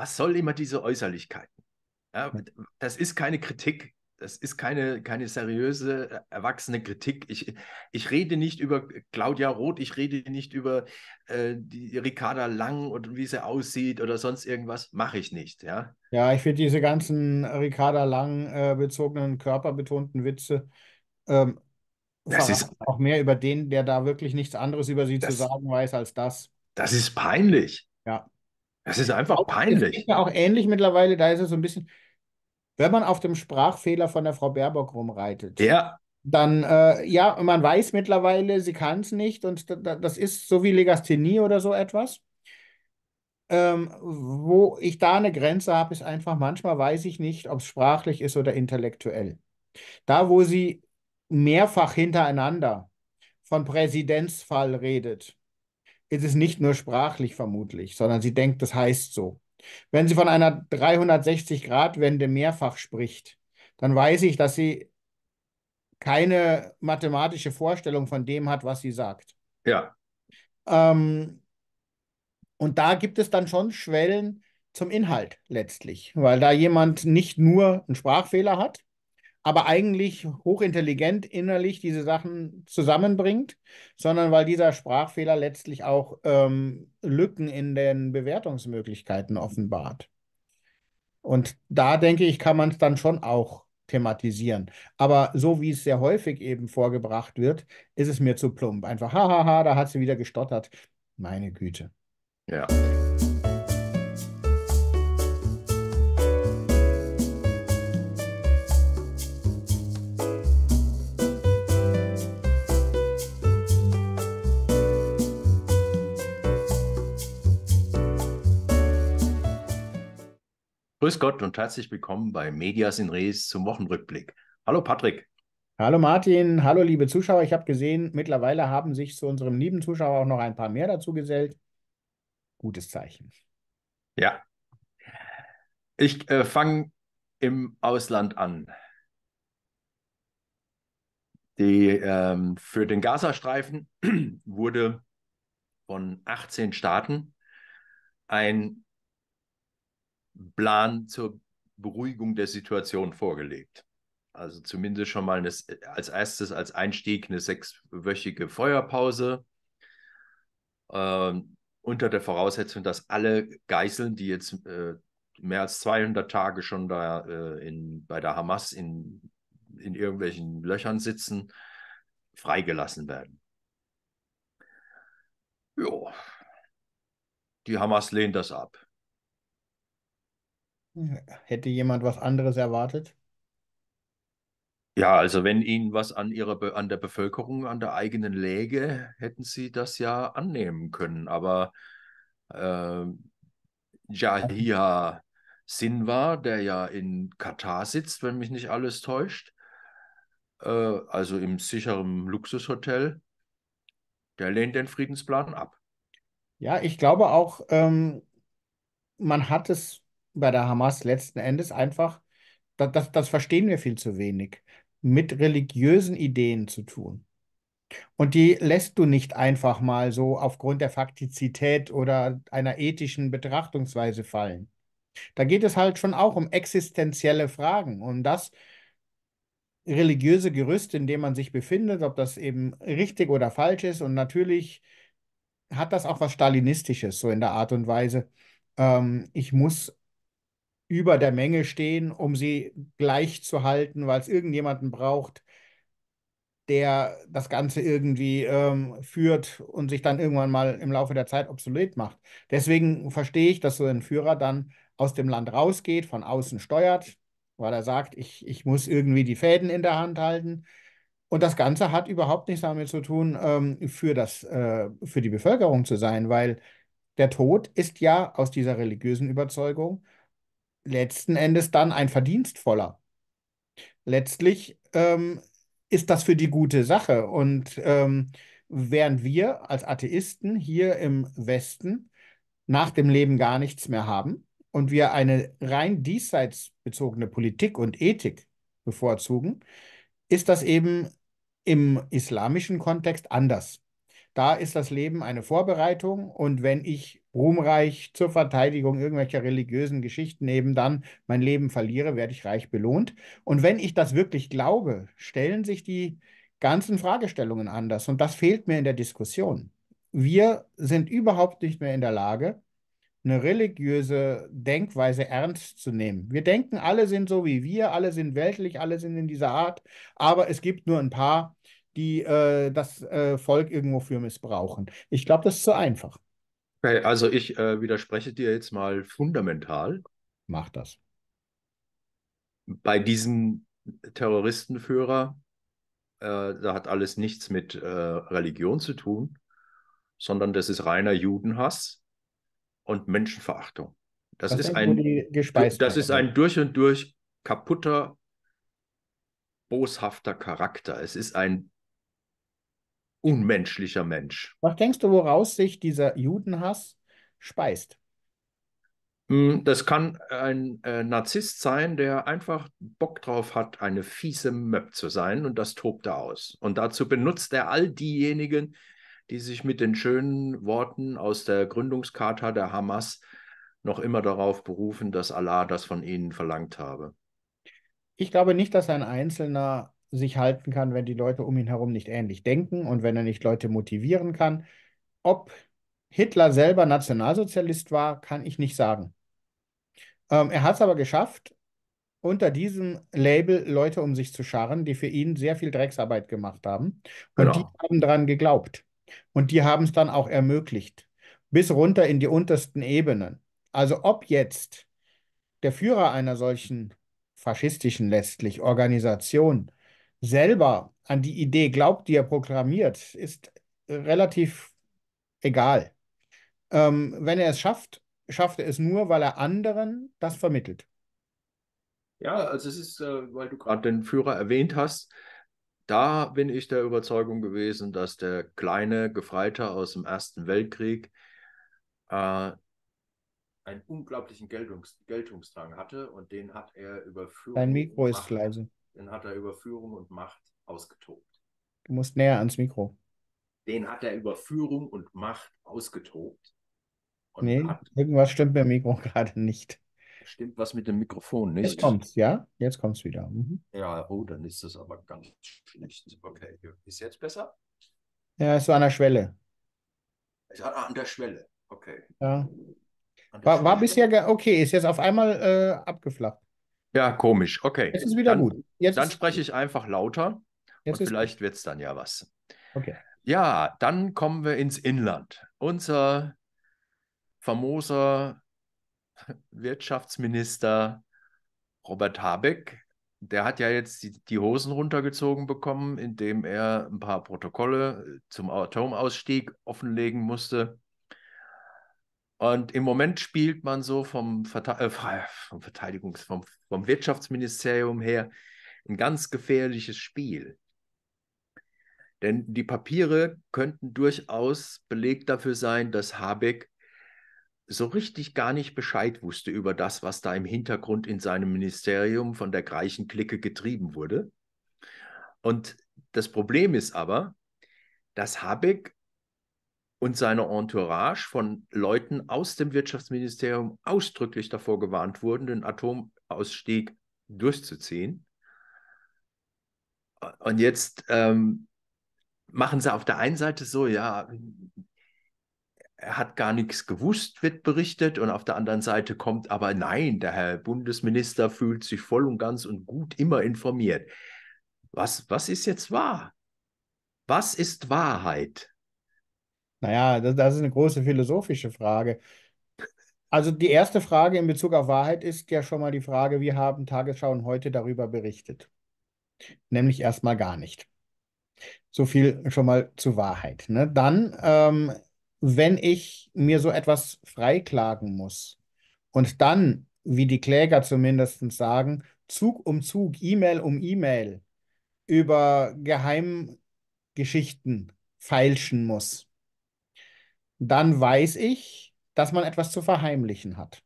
was soll immer diese Äußerlichkeiten? Ja, das ist keine Kritik. Das ist keine, keine seriöse, äh, erwachsene Kritik. Ich, ich rede nicht über Claudia Roth, ich rede nicht über äh, die Ricarda Lang und wie sie aussieht oder sonst irgendwas. Mache ich nicht, ja. Ja, ich finde diese ganzen Ricarda Lang äh, bezogenen, körperbetonten Witze ähm, das ist auch mehr über den, der da wirklich nichts anderes über sie das, zu sagen weiß als das. Das ist peinlich. Ja. Das ist einfach peinlich. Das Ist ja auch ähnlich mittlerweile, da ist es so ein bisschen, wenn man auf dem Sprachfehler von der Frau Baerbock rumreitet. Ja. Dann, äh, ja, man weiß mittlerweile, sie kann es nicht und das ist so wie Legasthenie oder so etwas. Ähm, wo ich da eine Grenze habe, ist einfach, manchmal weiß ich nicht, ob es sprachlich ist oder intellektuell. Da, wo sie mehrfach hintereinander von Präsidentsfall redet, ist es nicht nur sprachlich vermutlich, sondern sie denkt, das heißt so. Wenn sie von einer 360-Grad-Wende mehrfach spricht, dann weiß ich, dass sie keine mathematische Vorstellung von dem hat, was sie sagt. Ja. Ähm, und da gibt es dann schon Schwellen zum Inhalt letztlich, weil da jemand nicht nur einen Sprachfehler hat, aber eigentlich hochintelligent innerlich diese Sachen zusammenbringt, sondern weil dieser Sprachfehler letztlich auch ähm, Lücken in den Bewertungsmöglichkeiten offenbart. Und da denke ich, kann man es dann schon auch thematisieren. Aber so wie es sehr häufig eben vorgebracht wird, ist es mir zu plump. Einfach, hahaha, da hat sie wieder gestottert. Meine Güte. Ja. Grüß Gott und herzlich willkommen bei Medias in Res zum Wochenrückblick. Hallo Patrick. Hallo Martin, hallo liebe Zuschauer. Ich habe gesehen, mittlerweile haben sich zu unserem lieben Zuschauer auch noch ein paar mehr dazu gesellt. Gutes Zeichen. Ja. Ich äh, fange im Ausland an. Die, ähm, für den Gazastreifen wurde von 18 Staaten ein Plan zur Beruhigung der Situation vorgelegt. Also zumindest schon mal eine, als erstes als Einstieg eine sechswöchige Feuerpause. Ähm, unter der Voraussetzung, dass alle Geiseln, die jetzt äh, mehr als 200 Tage schon da äh, in, bei der Hamas in, in irgendwelchen Löchern sitzen, freigelassen werden. Jo. Die Hamas lehnt das ab. Hätte jemand was anderes erwartet? Ja, also wenn Ihnen was an ihrer an der Bevölkerung, an der eigenen Läge, hätten Sie das ja annehmen können. Aber äh, Jahia Sinwa, der ja in Katar sitzt, wenn mich nicht alles täuscht, äh, also im sicheren Luxushotel, der lehnt den Friedensplan ab. Ja, ich glaube auch, ähm, man hat es bei der Hamas letzten Endes einfach, das, das, das verstehen wir viel zu wenig, mit religiösen Ideen zu tun. Und die lässt du nicht einfach mal so aufgrund der Faktizität oder einer ethischen Betrachtungsweise fallen. Da geht es halt schon auch um existenzielle Fragen, um das religiöse Gerüst, in dem man sich befindet, ob das eben richtig oder falsch ist. Und natürlich hat das auch was Stalinistisches, so in der Art und Weise. Ähm, ich muss über der Menge stehen, um sie gleich zu halten, weil es irgendjemanden braucht, der das Ganze irgendwie ähm, führt und sich dann irgendwann mal im Laufe der Zeit obsolet macht. Deswegen verstehe ich, dass so ein Führer dann aus dem Land rausgeht, von außen steuert, weil er sagt, ich, ich muss irgendwie die Fäden in der Hand halten. Und das Ganze hat überhaupt nichts damit zu tun, ähm, für, das, äh, für die Bevölkerung zu sein, weil der Tod ist ja aus dieser religiösen Überzeugung letzten Endes dann ein verdienstvoller. Letztlich ähm, ist das für die gute Sache. Und ähm, während wir als Atheisten hier im Westen nach dem Leben gar nichts mehr haben und wir eine rein diesseits bezogene Politik und Ethik bevorzugen, ist das eben im islamischen Kontext anders. Da ist das Leben eine Vorbereitung und wenn ich ruhmreich zur Verteidigung irgendwelcher religiösen Geschichten eben dann mein Leben verliere, werde ich reich belohnt. Und wenn ich das wirklich glaube, stellen sich die ganzen Fragestellungen anders. Und das fehlt mir in der Diskussion. Wir sind überhaupt nicht mehr in der Lage, eine religiöse Denkweise ernst zu nehmen. Wir denken, alle sind so wie wir, alle sind weltlich, alle sind in dieser Art, aber es gibt nur ein paar, die äh, das äh, Volk irgendwo für missbrauchen. Ich glaube, das ist zu einfach. Okay, also ich äh, widerspreche dir jetzt mal fundamental. Mach das. Bei diesem Terroristenführer, äh, da hat alles nichts mit äh, Religion zu tun, sondern das ist reiner Judenhass und Menschenverachtung. Das, ist ein, das ist ein ne? durch und durch kaputter, boshafter Charakter. Es ist ein unmenschlicher Mensch. Was denkst du, woraus sich dieser Judenhass speist? Hm, das kann ein äh, Narzisst sein, der einfach Bock drauf hat, eine fiese Möb zu sein und das tobt er aus. Und dazu benutzt er all diejenigen, die sich mit den schönen Worten aus der Gründungskarte der Hamas noch immer darauf berufen, dass Allah das von ihnen verlangt habe. Ich glaube nicht, dass ein Einzelner sich halten kann, wenn die Leute um ihn herum nicht ähnlich denken und wenn er nicht Leute motivieren kann. Ob Hitler selber Nationalsozialist war, kann ich nicht sagen. Ähm, er hat es aber geschafft, unter diesem Label Leute um sich zu scharren, die für ihn sehr viel Drecksarbeit gemacht haben. Und genau. die haben daran geglaubt. Und die haben es dann auch ermöglicht. Bis runter in die untersten Ebenen. Also ob jetzt der Führer einer solchen faschistischen letztlich Organisation selber an die Idee glaubt, die er proklamiert, ist relativ egal. Ähm, wenn er es schafft, schafft er es nur, weil er anderen das vermittelt. Ja, also es ist, äh, weil du gerade den Führer erwähnt hast, da bin ich der Überzeugung gewesen, dass der kleine Gefreiter aus dem Ersten Weltkrieg äh, einen unglaublichen Geltungs Geltungsdrang hatte und den hat er überführt. Dein Mikro ist leise. Den hat er über Führung und Macht ausgetobt. Du musst näher ans Mikro. Den hat er über Führung und Macht ausgetobt. Und nee, irgendwas stimmt beim Mikro gerade nicht. Stimmt was mit dem Mikrofon nicht? Jetzt kommt's, ja? Jetzt kommt's wieder. Mhm. Ja, oh, dann ist das aber ganz schlecht. Okay, ist jetzt besser? Ja, ist so an der Schwelle. Ist an der Schwelle, okay. Ja. war, war bisher, okay, ist jetzt auf einmal äh, abgeflacht. Ja, komisch. Okay. Jetzt ist wieder dann, gut. Jetzt dann spreche ich einfach lauter Jetzt und vielleicht wird es dann ja was. Okay. Ja, dann kommen wir ins Inland. Unser famoser Wirtschaftsminister Robert Habeck, der hat ja jetzt die, die Hosen runtergezogen bekommen, indem er ein paar Protokolle zum Atomausstieg offenlegen musste. Und im Moment spielt man so vom, Verte äh, vom Verteidigungs-, vom, vom Wirtschaftsministerium her ein ganz gefährliches Spiel. Denn die Papiere könnten durchaus Beleg dafür sein, dass Habeck so richtig gar nicht Bescheid wusste über das, was da im Hintergrund in seinem Ministerium von der gleichen Clique getrieben wurde. Und das Problem ist aber, dass Habeck und seine Entourage von Leuten aus dem Wirtschaftsministerium ausdrücklich davor gewarnt wurden, den Atomausstieg durchzuziehen. Und jetzt ähm, machen sie auf der einen Seite so, ja, er hat gar nichts gewusst, wird berichtet, und auf der anderen Seite kommt aber, nein, der Herr Bundesminister fühlt sich voll und ganz und gut immer informiert. Was, was ist jetzt wahr? Was ist Wahrheit? Naja, das, das ist eine große philosophische Frage. Also die erste Frage in Bezug auf Wahrheit ist ja schon mal die Frage, wie haben Tagesschau und heute darüber berichtet? Nämlich erstmal gar nicht. So viel schon mal zu Wahrheit. Ne? Dann, ähm, wenn ich mir so etwas freiklagen muss und dann, wie die Kläger zumindest sagen, Zug um Zug, E-Mail um E-Mail über Geheimgeschichten feilschen muss, dann weiß ich, dass man etwas zu verheimlichen hat.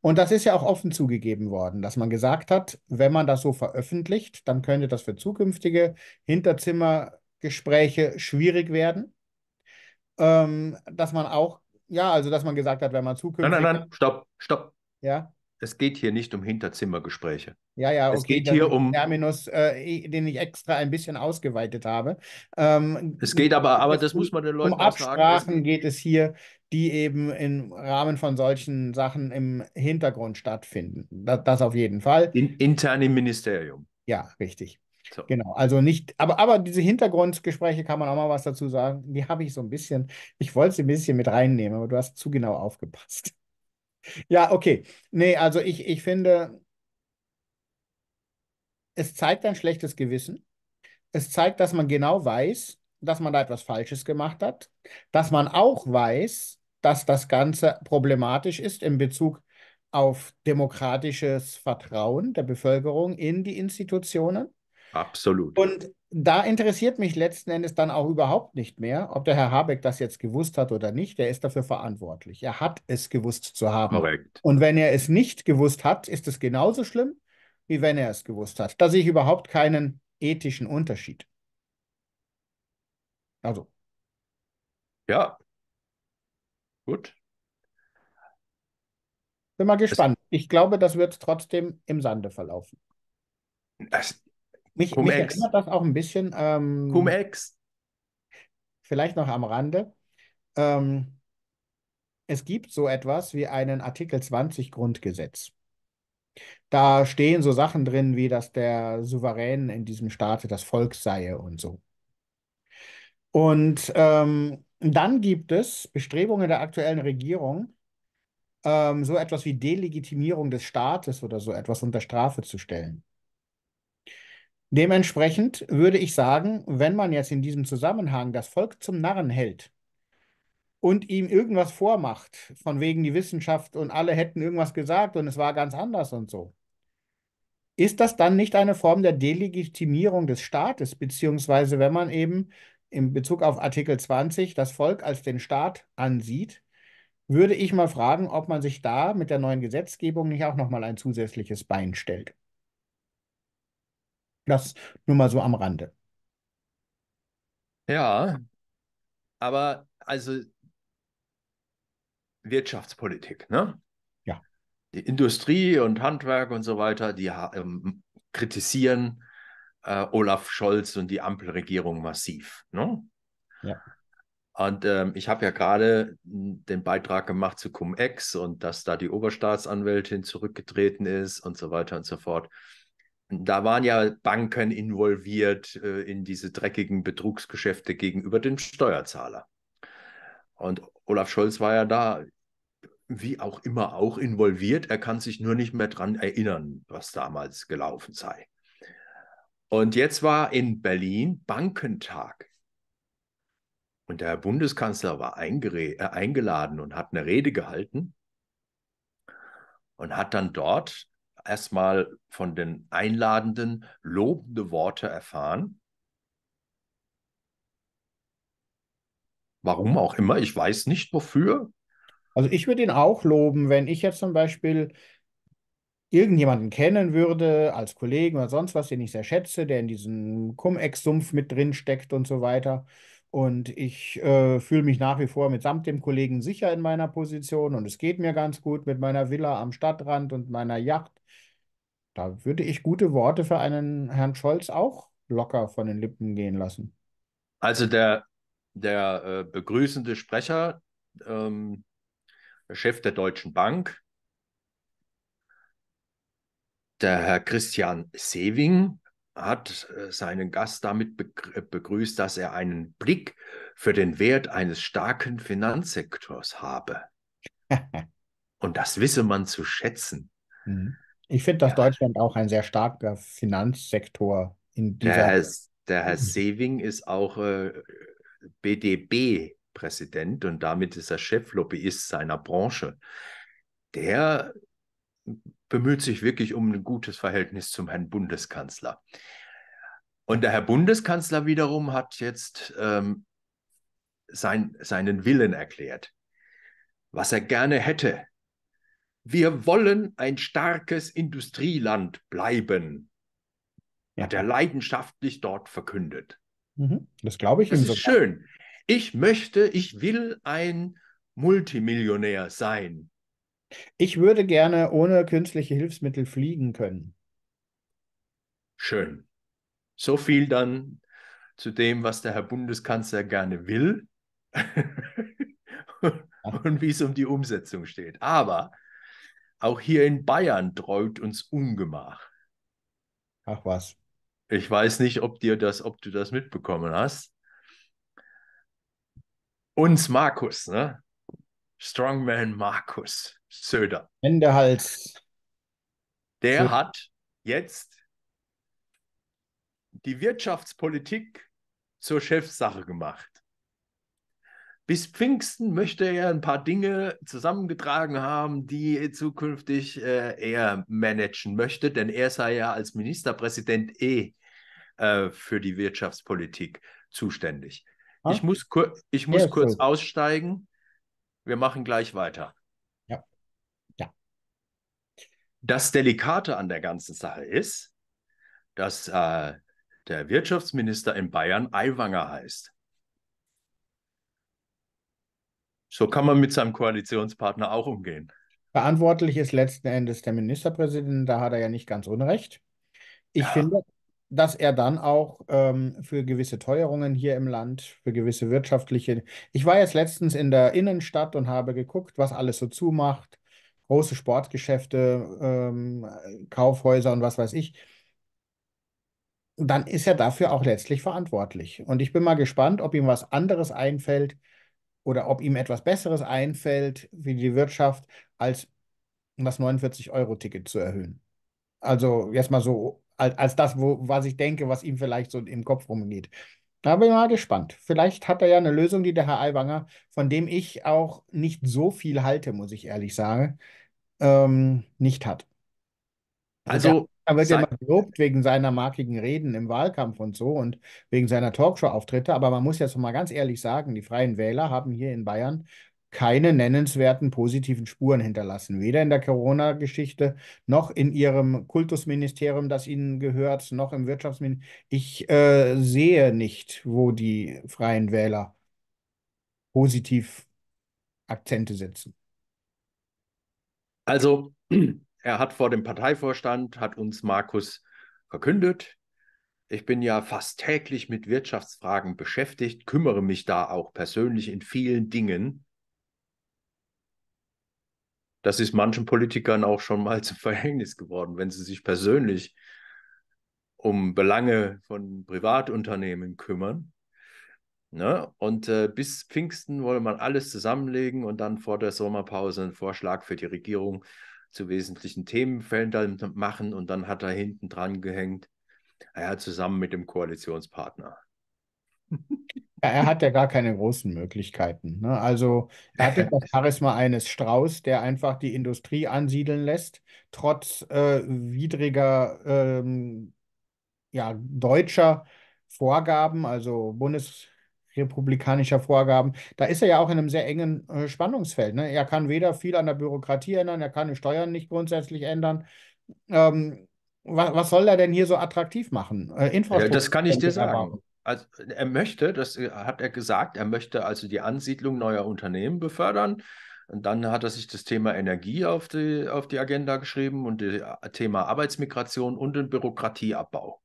Und das ist ja auch offen zugegeben worden, dass man gesagt hat, wenn man das so veröffentlicht, dann könnte das für zukünftige Hinterzimmergespräche schwierig werden. Ähm, dass man auch, ja, also dass man gesagt hat, wenn man zukünftig. Nein, nein, nein, stopp, stopp. Ja es geht hier nicht um Hinterzimmergespräche. Ja, ja, es okay, geht hier um Terminus, äh, den ich extra ein bisschen ausgeweitet habe. Ähm, es geht aber, aber das muss man den Leuten um Absprachen sagen, geht es hier, die eben im Rahmen von solchen Sachen im Hintergrund stattfinden. Das, das auf jeden Fall. In, intern im Ministerium. Ja, richtig. So. Genau, also nicht, aber, aber diese Hintergrundgespräche kann man auch mal was dazu sagen. Die habe ich so ein bisschen, ich wollte sie ein bisschen mit reinnehmen, aber du hast zu genau aufgepasst. Ja, okay. Nee, also ich, ich finde, es zeigt ein schlechtes Gewissen. Es zeigt, dass man genau weiß, dass man da etwas Falsches gemacht hat, dass man auch weiß, dass das Ganze problematisch ist in Bezug auf demokratisches Vertrauen der Bevölkerung in die Institutionen. Absolut. Und da interessiert mich letzten Endes dann auch überhaupt nicht mehr, ob der Herr Habeck das jetzt gewusst hat oder nicht. Er ist dafür verantwortlich. Er hat es gewusst zu haben. Korrekt. Und wenn er es nicht gewusst hat, ist es genauso schlimm, wie wenn er es gewusst hat. Da sehe ich überhaupt keinen ethischen Unterschied. Also. Ja. Gut. Bin mal gespannt. Es ich glaube, das wird trotzdem im Sande verlaufen. Es mich, Cum mich erinnert das auch ein bisschen. Ähm, Cum-Ex. Vielleicht noch am Rande. Ähm, es gibt so etwas wie einen Artikel 20 Grundgesetz. Da stehen so Sachen drin, wie dass der Souverän in diesem Staate das Volk sei und so. Und ähm, dann gibt es Bestrebungen der aktuellen Regierung, ähm, so etwas wie Delegitimierung des Staates oder so etwas unter Strafe zu stellen. Dementsprechend würde ich sagen, wenn man jetzt in diesem Zusammenhang das Volk zum Narren hält und ihm irgendwas vormacht, von wegen die Wissenschaft und alle hätten irgendwas gesagt und es war ganz anders und so, ist das dann nicht eine Form der Delegitimierung des Staates, beziehungsweise wenn man eben in Bezug auf Artikel 20 das Volk als den Staat ansieht, würde ich mal fragen, ob man sich da mit der neuen Gesetzgebung nicht auch nochmal ein zusätzliches Bein stellt. Das nur mal so am Rande. Ja, aber also Wirtschaftspolitik, ne? Ja. Die Industrie und Handwerk und so weiter, die ähm, kritisieren äh, Olaf Scholz und die Ampelregierung massiv, ne? Ja. Und ähm, ich habe ja gerade den Beitrag gemacht zu Cum-Ex und dass da die Oberstaatsanwältin zurückgetreten ist und so weiter und so fort da waren ja Banken involviert äh, in diese dreckigen Betrugsgeschäfte gegenüber dem Steuerzahler. Und Olaf Scholz war ja da, wie auch immer, auch involviert. Er kann sich nur nicht mehr daran erinnern, was damals gelaufen sei. Und jetzt war in Berlin Bankentag. Und der Bundeskanzler war äh, eingeladen und hat eine Rede gehalten und hat dann dort erstmal von den einladenden, lobende Worte erfahren. Warum auch immer, ich weiß nicht wofür. Also ich würde ihn auch loben, wenn ich jetzt zum Beispiel irgendjemanden kennen würde, als Kollegen oder sonst was, den ich sehr schätze, der in diesem Cum-Ex-Sumpf mit drin steckt und so weiter. Und ich äh, fühle mich nach wie vor mitsamt dem Kollegen sicher in meiner Position und es geht mir ganz gut mit meiner Villa am Stadtrand und meiner Yacht da würde ich gute Worte für einen Herrn Scholz auch locker von den Lippen gehen lassen. Also der, der äh, begrüßende Sprecher, ähm, der Chef der Deutschen Bank, der Herr Christian Sewing, hat äh, seinen Gast damit äh, begrüßt, dass er einen Blick für den Wert eines starken Finanzsektors habe. Und das wisse man zu schätzen. Mhm. Ich finde, dass ja. Deutschland auch ein sehr starker Finanzsektor in dieser. Der Herr, der mhm. Herr Sewing ist auch äh, BDB-Präsident und damit ist er Cheflobbyist seiner Branche. Der bemüht sich wirklich um ein gutes Verhältnis zum Herrn Bundeskanzler. Und der Herr Bundeskanzler wiederum hat jetzt ähm, sein, seinen Willen erklärt. Was er gerne hätte, wir wollen ein starkes Industrieland bleiben. Ja. Hat er leidenschaftlich dort verkündet. Mhm. Das glaube ich. Das ist sogar. schön. Ich möchte, ich will ein Multimillionär sein. Ich würde gerne ohne künstliche Hilfsmittel fliegen können. Schön. So viel dann zu dem, was der Herr Bundeskanzler gerne will und wie es um die Umsetzung steht. Aber auch hier in Bayern treut uns Ungemach. Ach was. Ich weiß nicht, ob dir das, ob du das mitbekommen hast. Uns Markus, ne? Strongman Markus Söder. Ende Hals. Der Söder. hat jetzt die Wirtschaftspolitik zur Chefsache gemacht. Bis Pfingsten möchte er ein paar Dinge zusammengetragen haben, die zukünftig äh, er managen möchte, denn er sei ja als Ministerpräsident eh äh, für die Wirtschaftspolitik zuständig. Ha? Ah. Ich muss, kur ich muss ja, kurz so. aussteigen. Wir machen gleich weiter. Ja. ja. Das Delikate an der ganzen Sache ist, dass äh, der Wirtschaftsminister in Bayern Aiwanger heißt. So kann man mit seinem Koalitionspartner auch umgehen. Verantwortlich ist letzten Endes der Ministerpräsident, da hat er ja nicht ganz Unrecht. Ich ja. finde, dass er dann auch ähm, für gewisse Teuerungen hier im Land, für gewisse wirtschaftliche. Ich war jetzt letztens in der Innenstadt und habe geguckt, was alles so zumacht. Große Sportgeschäfte, ähm, Kaufhäuser und was weiß ich. Dann ist er dafür auch letztlich verantwortlich. Und ich bin mal gespannt, ob ihm was anderes einfällt, oder ob ihm etwas Besseres einfällt wie die Wirtschaft, als das 49-Euro-Ticket zu erhöhen. Also jetzt mal so als, als das, wo, was ich denke, was ihm vielleicht so im Kopf rumgeht. Da bin ich mal gespannt. Vielleicht hat er ja eine Lösung, die der Herr Aiwanger, von dem ich auch nicht so viel halte, muss ich ehrlich sagen, ähm, nicht hat. Also, er wird ja immer gelobt wegen seiner markigen Reden im Wahlkampf und so und wegen seiner Talkshow-Auftritte. Aber man muss jetzt mal ganz ehrlich sagen, die Freien Wähler haben hier in Bayern keine nennenswerten positiven Spuren hinterlassen. Weder in der Corona-Geschichte, noch in ihrem Kultusministerium, das ihnen gehört, noch im Wirtschaftsministerium. Ich äh, sehe nicht, wo die Freien Wähler positiv Akzente setzen. Also, er hat vor dem Parteivorstand, hat uns Markus verkündet, ich bin ja fast täglich mit Wirtschaftsfragen beschäftigt, kümmere mich da auch persönlich in vielen Dingen. Das ist manchen Politikern auch schon mal zum Verhängnis geworden, wenn sie sich persönlich um Belange von Privatunternehmen kümmern. Ne? Und äh, bis Pfingsten wollte man alles zusammenlegen und dann vor der Sommerpause einen Vorschlag für die Regierung zu wesentlichen Themenfeldern machen und dann hat er hinten dran gehängt, ah ja, zusammen mit dem Koalitionspartner. Ja, er hat ja gar keine großen Möglichkeiten. Ne? Also er hat das Charisma eines Strauß, der einfach die Industrie ansiedeln lässt, trotz äh, widriger ähm, ja, deutscher Vorgaben, also Bundes, republikanischer Vorgaben. Da ist er ja auch in einem sehr engen äh, Spannungsfeld. Ne? Er kann weder viel an der Bürokratie ändern, er kann die Steuern nicht grundsätzlich ändern. Ähm, wa was soll er denn hier so attraktiv machen? Äh, Infrastruktur. Ja, das kann ich dir sagen. Also, er möchte, das äh, hat er gesagt, er möchte also die Ansiedlung neuer Unternehmen befördern. Und dann hat er sich das Thema Energie auf die, auf die Agenda geschrieben und das äh, Thema Arbeitsmigration und den Bürokratieabbau.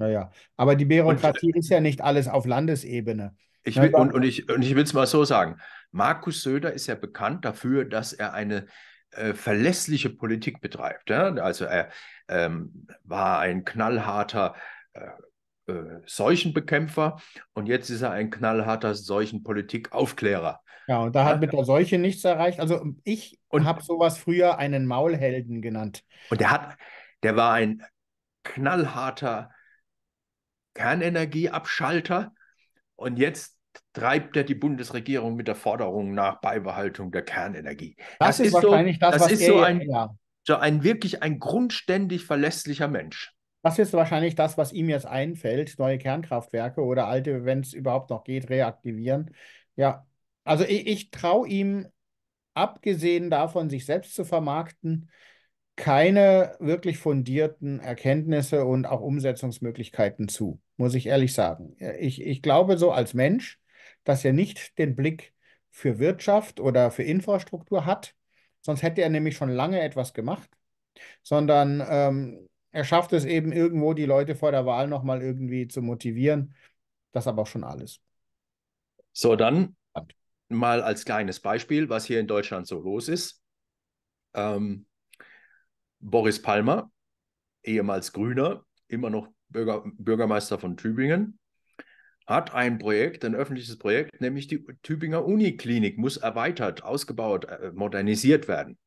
Naja, aber die Bürokratie ist ja nicht alles auf Landesebene. Ich will, und, und, ich, und ich will es mal so sagen: Markus Söder ist ja bekannt dafür, dass er eine äh, verlässliche Politik betreibt. Ja? Also, er ähm, war ein knallharter äh, äh, Seuchenbekämpfer und jetzt ist er ein knallharter Seuchenpolitikaufklärer. Ja, und da hat mit der Seuche nichts erreicht. Also, ähm, ich habe sowas früher einen Maulhelden genannt. Und der, hat, der war ein knallharter Kernenergieabschalter. Und jetzt treibt er die Bundesregierung mit der Forderung nach Beibehaltung der Kernenergie. Das, das ist wahrscheinlich so, das, das was ist er, so ein, ja. so ein wirklich ein grundständig verlässlicher Mensch. Das ist wahrscheinlich das, was ihm jetzt einfällt, neue Kernkraftwerke oder alte, wenn es überhaupt noch geht, reaktivieren. Ja, also ich, ich traue ihm, abgesehen davon, sich selbst zu vermarkten, keine wirklich fundierten Erkenntnisse und auch Umsetzungsmöglichkeiten zu, muss ich ehrlich sagen. Ich, ich glaube so als Mensch, dass er nicht den Blick für Wirtschaft oder für Infrastruktur hat, sonst hätte er nämlich schon lange etwas gemacht, sondern ähm, er schafft es eben irgendwo, die Leute vor der Wahl nochmal irgendwie zu motivieren. Das aber auch schon alles. So, dann mal als kleines Beispiel, was hier in Deutschland so los ist. Ähm, Boris Palmer, ehemals Grüner, immer noch Bürger, Bürgermeister von Tübingen, hat ein Projekt, ein öffentliches Projekt, nämlich die Tübinger Uniklinik muss erweitert, ausgebaut, äh, modernisiert werden.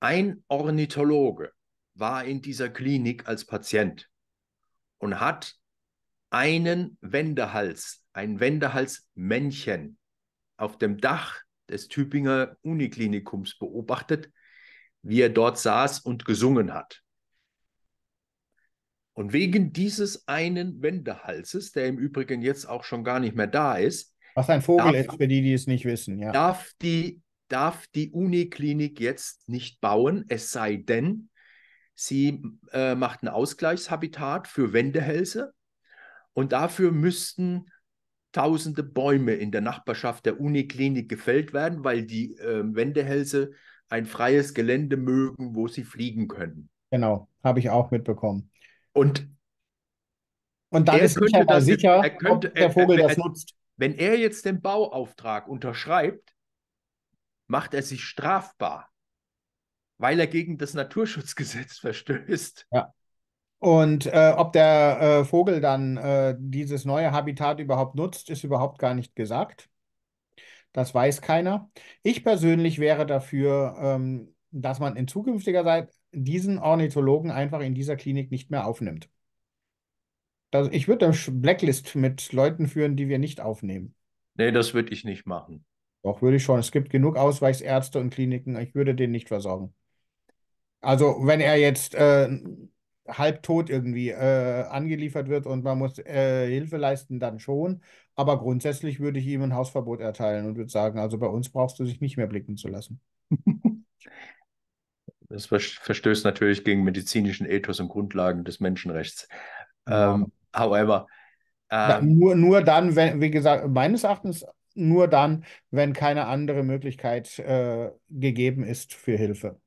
Ein Ornithologe war in dieser Klinik als Patient und hat einen Wendehals, ein Wendehalsmännchen auf dem Dach des Tübinger Uniklinikums beobachtet, wie er dort saß und gesungen hat. Und wegen dieses einen Wendehalses, der im Übrigen jetzt auch schon gar nicht mehr da ist. Was ein Vogel darf, ist, für die, die es nicht wissen, ja. Darf die, darf die Uniklinik jetzt nicht bauen, es sei denn, sie äh, macht ein Ausgleichshabitat für Wendehälse. Und dafür müssten tausende Bäume in der Nachbarschaft der Uniklinik gefällt werden, weil die äh, Wendehälse ein freies Gelände mögen, wo sie fliegen können. Genau, habe ich auch mitbekommen. Und, und dann ist nicht aber sicher, er könnte, ob der Vogel er, er, das nutzt. Wenn er jetzt den Bauauftrag unterschreibt, macht er sich strafbar, weil er gegen das Naturschutzgesetz verstößt. Ja. Und äh, ob der äh, Vogel dann äh, dieses neue Habitat überhaupt nutzt, ist überhaupt gar nicht gesagt. Das weiß keiner. Ich persönlich wäre dafür, ähm, dass man in zukünftiger Zeit diesen Ornithologen einfach in dieser Klinik nicht mehr aufnimmt. Das, also, ich würde eine Blacklist mit Leuten führen, die wir nicht aufnehmen. Nee, das würde ich nicht machen. Doch, würde ich schon. Es gibt genug Ausweichsärzte und Kliniken. Ich würde den nicht versorgen. Also, wenn er jetzt äh, halbtot irgendwie äh, angeliefert wird und man muss äh, Hilfe leisten, dann schon. Aber grundsätzlich würde ich ihm ein Hausverbot erteilen und würde sagen, also bei uns brauchst du dich nicht mehr blicken zu lassen. Das verstößt natürlich gegen medizinischen Ethos und Grundlagen des Menschenrechts. Ja. Ähm, however. Ähm, nur, nur dann, wenn, wie gesagt, meines Erachtens nur dann, wenn keine andere Möglichkeit äh, gegeben ist für Hilfe.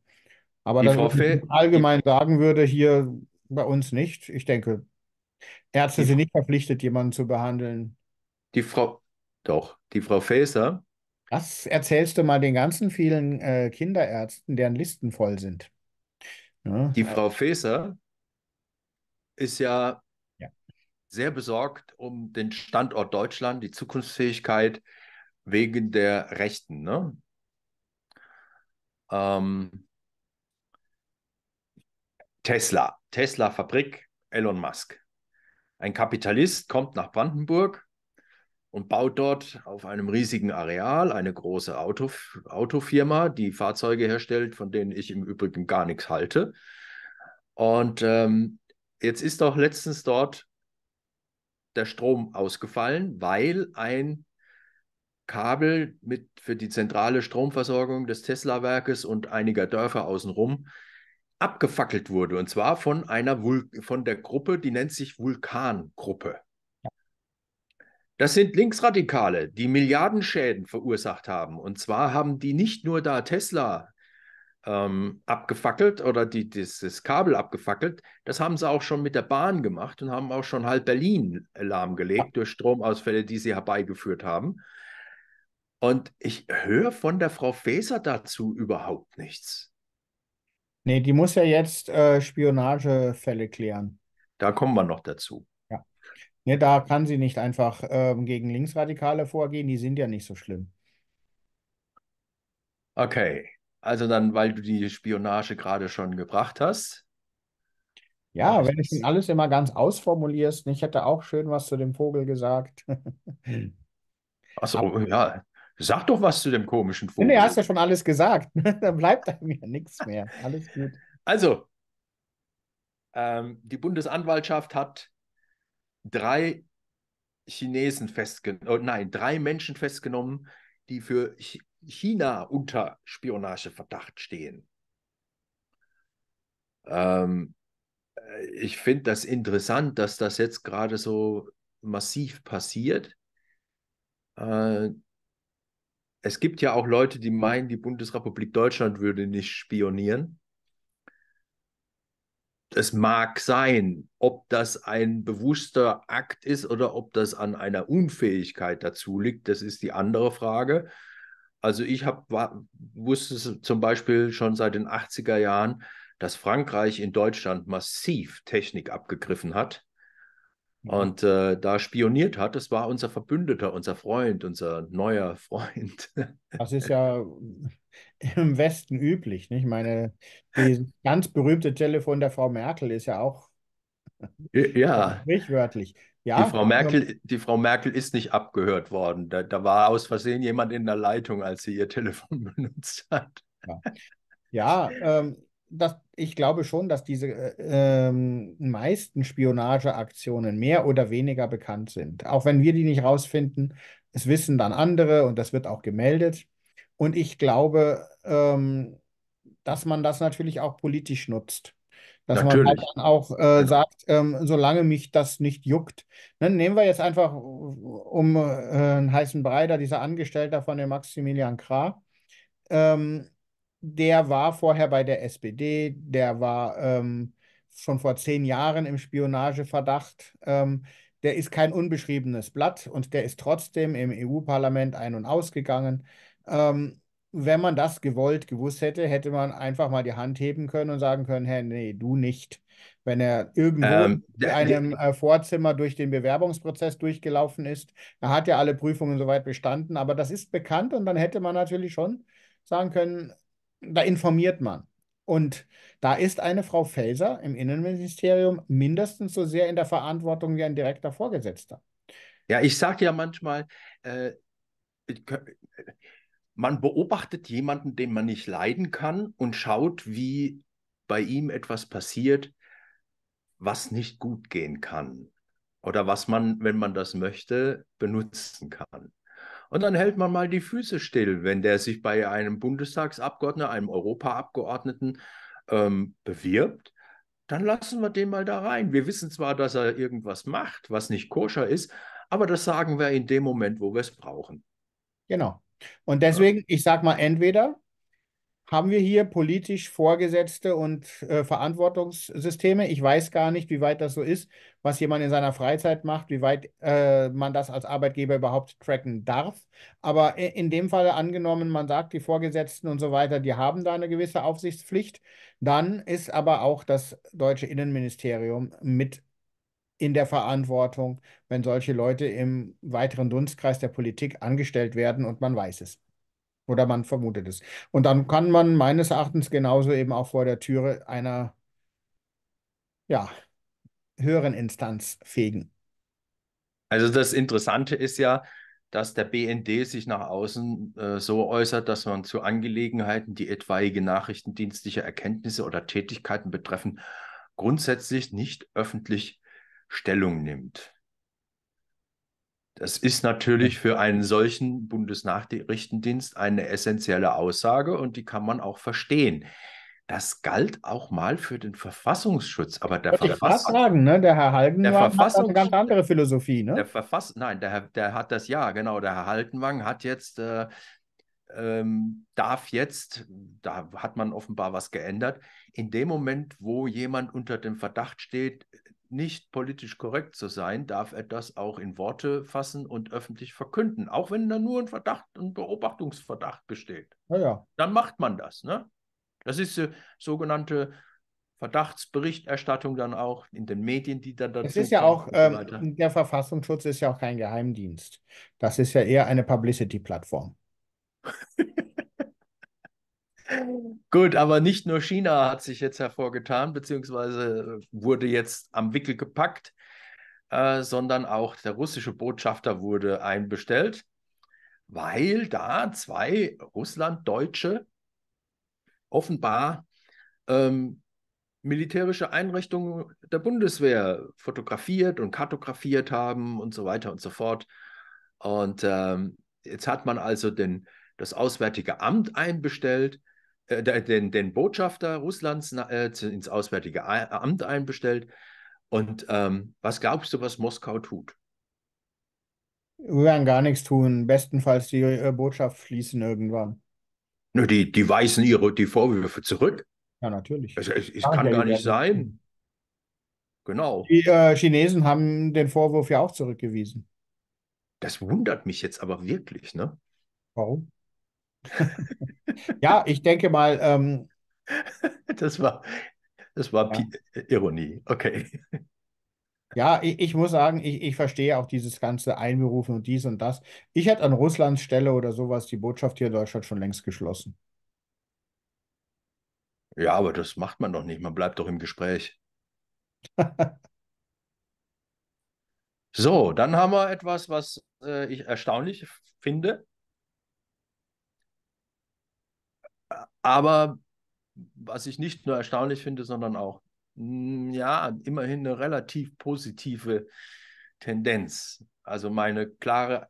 Aber die dann VfL, allgemein sagen würde, hier bei uns nicht. Ich denke, Ärzte sind nicht verpflichtet, jemanden zu behandeln. Die Frau, doch, die Frau Faeser. Das erzählst du mal den ganzen vielen äh, Kinderärzten, deren Listen voll sind. Ja. Die Frau Faeser ist ja, ja, sehr besorgt um den Standort Deutschland, die Zukunftsfähigkeit wegen der Rechten. Ne? Ähm, Tesla, Tesla Fabrik, Elon Musk. Ein Kapitalist kommt nach Brandenburg und baut dort auf einem riesigen Areal eine große Auto, Autofirma, die Fahrzeuge herstellt, von denen ich im Übrigen gar nichts halte. Und ähm, jetzt ist doch letztens dort der Strom ausgefallen, weil ein Kabel mit für die zentrale Stromversorgung des Tesla-Werkes und einiger Dörfer außenrum abgefackelt wurde. Und zwar von einer Vul von der Gruppe, die nennt sich Vulkangruppe. Das sind Linksradikale, die Milliardenschäden verursacht haben. Und zwar haben die nicht nur da Tesla ähm, abgefackelt oder die, das, das Kabel abgefackelt, das haben sie auch schon mit der Bahn gemacht und haben auch schon halb Berlin lahmgelegt durch Stromausfälle, die sie herbeigeführt haben. Und ich höre von der Frau Faeser dazu überhaupt nichts. Nee, die muss ja jetzt äh, Spionagefälle klären. Da kommen wir noch dazu. Ja. Nee, da kann sie nicht einfach ähm, gegen Linksradikale vorgehen, die sind ja nicht so schlimm. Okay, also dann, weil du die Spionage gerade schon gebracht hast. Ja, wenn du das alles immer ganz ausformulierst, ich hätte auch schön was zu dem Vogel gesagt. Hm. Ach ja. Sag doch was zu dem komischen Vogel. Nee, hast ja schon alles gesagt. da bleibt einem ja nichts mehr. Alles gut. Also, ähm, die Bundesanwaltschaft hat drei Chinesen festgenommen, oh, nein, drei Menschen festgenommen, die für China unter Spionageverdacht stehen. Ähm, äh, ich finde das interessant, dass das jetzt gerade so massiv passiert. Äh, es gibt ja auch Leute, die meinen, die Bundesrepublik Deutschland würde nicht spionieren. Es mag sein, ob das ein bewusster Akt ist oder ob das an einer Unfähigkeit dazu liegt, das ist die andere Frage. Also ich hab, wusste zum Beispiel schon seit den 80er Jahren, dass Frankreich in Deutschland massiv Technik abgegriffen hat Mhm. und äh, da spioniert hat. Das war unser Verbündeter, unser Freund, unser neuer Freund. Das ist ja im Westen üblich. Nicht? Ich meine, das ganz berühmte Telefon der Frau Merkel ist ja auch ja. sprichwörtlich. Ja, die, Frau also Merkel, die Frau Merkel ist nicht abgehört worden. Da, da war aus Versehen jemand in der Leitung, als sie ihr Telefon benutzt hat. Ja, ja ähm, dass ich glaube schon, dass diese äh, ähm, meisten Spionageaktionen mehr oder weniger bekannt sind. Auch wenn wir die nicht rausfinden, es wissen dann andere und das wird auch gemeldet. Und ich glaube, ähm, dass man das natürlich auch politisch nutzt. Dass natürlich. man halt dann auch äh, sagt, ähm, solange mich das nicht juckt. Ne, nehmen wir jetzt einfach um äh, einen heißen Breiter, dieser Angestellter von dem Maximilian Krah. Ähm, der war vorher bei der SPD, der war ähm, schon vor zehn Jahren im Spionageverdacht. Ähm, der ist kein unbeschriebenes Blatt und der ist trotzdem im EU-Parlament ein- und ausgegangen. Ähm, wenn man das gewollt gewusst hätte, hätte man einfach mal die Hand heben können und sagen können, hey, nee, du nicht. Wenn er irgendwo ähm, in einem äh, Vorzimmer durch den Bewerbungsprozess durchgelaufen ist, er hat ja alle Prüfungen soweit bestanden, aber das ist bekannt und dann hätte man natürlich schon sagen können, da informiert man. Und da ist eine Frau Felser im Innenministerium mindestens so sehr in der Verantwortung wie ein direkter Vorgesetzter. Ja, ich sage ja manchmal, äh, man beobachtet jemanden, den man nicht leiden kann und schaut, wie bei ihm etwas passiert, was nicht gut gehen kann oder was man, wenn man das möchte, benutzen kann. Und dann hält man mal die Füße still, wenn der sich bei einem Bundestagsabgeordneten, einem Europaabgeordneten ähm, bewirbt. Dann lassen wir den mal da rein. Wir wissen zwar, dass er irgendwas macht, was nicht koscher ist, aber das sagen wir in dem Moment, wo wir es brauchen. Genau. Und deswegen, ja. ich sage mal, entweder haben wir hier politisch vorgesetzte und äh, Verantwortungssysteme. Ich weiß gar nicht, wie weit das so ist, was jemand in seiner Freizeit macht, wie weit äh, man das als Arbeitgeber überhaupt tracken darf. Aber in dem Fall angenommen, man sagt, die Vorgesetzten und so weiter, die haben da eine gewisse Aufsichtspflicht, dann ist aber auch das deutsche Innenministerium mit in der Verantwortung, wenn solche Leute im weiteren Dunstkreis der Politik angestellt werden und man weiß es. Oder man vermutet es. Und dann kann man meines Erachtens genauso eben auch vor der Türe einer ja, höheren Instanz fegen. Also das Interessante ist ja, dass der BND sich nach außen äh, so äußert, dass man zu Angelegenheiten, die etwaige nachrichtendienstliche Erkenntnisse oder Tätigkeiten betreffen, grundsätzlich nicht öffentlich Stellung nimmt. Das ist natürlich für einen solchen Bundesnachrichtendienst eine essentielle Aussage und die kann man auch verstehen. Das galt auch mal für den Verfassungsschutz, aber der Verfassungsschutz. Verfass ich sagen, ne? der Herr Haldenwang der hat eine ganz andere Philosophie, ne? Der Verfass Nein, der, der hat das ja, genau, der Herr Haldenwang hat jetzt äh, ähm, darf jetzt, da hat man offenbar was geändert, in dem Moment, wo jemand unter dem Verdacht steht, nicht politisch korrekt zu sein, darf er das auch in Worte fassen und öffentlich verkünden, auch wenn da nur ein Verdacht, ein Beobachtungsverdacht besteht. Ja, ja. Dann macht man das. Ne? Das ist die äh, sogenannte Verdachtsberichterstattung dann auch in den Medien, die dann dazu. Es ist ja auch, ähm, der Verfassungsschutz ist ja auch kein Geheimdienst. Das ist ja eher eine Publicity-Plattform. Gut, aber nicht nur China hat sich jetzt hervorgetan, beziehungsweise äh, wurde jetzt am Wickel gepackt, äh, sondern auch der russische Botschafter wurde einbestellt, weil da zwei Russlanddeutsche offenbar ähm, militärische Einrichtungen der Bundeswehr fotografiert und kartografiert haben und so weiter und so fort. Und ähm, jetzt hat man also den, das Auswärtige Amt einbestellt äh, den, den Botschafter Russlands äh, ins Auswärtige Amt einbestellt. Und ähm, was glaubst du, was Moskau tut? Wir werden gar nichts tun. Bestenfalls die äh, Botschaft schließen irgendwann. Nur die, die weisen ihre die Vorwürfe zurück. Ja, natürlich. Es, es, es kann gar nicht sein. Genau. Die äh, Chinesen haben den Vorwurf ja auch zurückgewiesen. Das wundert mich jetzt aber wirklich, ne? Warum? ja, ich denke mal. Ähm, das war, das war ja. Äh, Ironie. Okay. Ja, ich, ich, muss sagen, ich, ich verstehe auch dieses ganze Einberufen und dies und das. Ich hätte an Russlands Stelle oder sowas die Botschaft hier in Deutschland schon längst geschlossen. Ja, aber das macht man doch nicht. Man bleibt doch im Gespräch. so, dann haben wir etwas, was äh, ich erstaunlich finde. Aber was ich nicht nur erstaunlich finde, sondern auch, mm, ja, immerhin eine relativ positive Tendenz. Also meine klare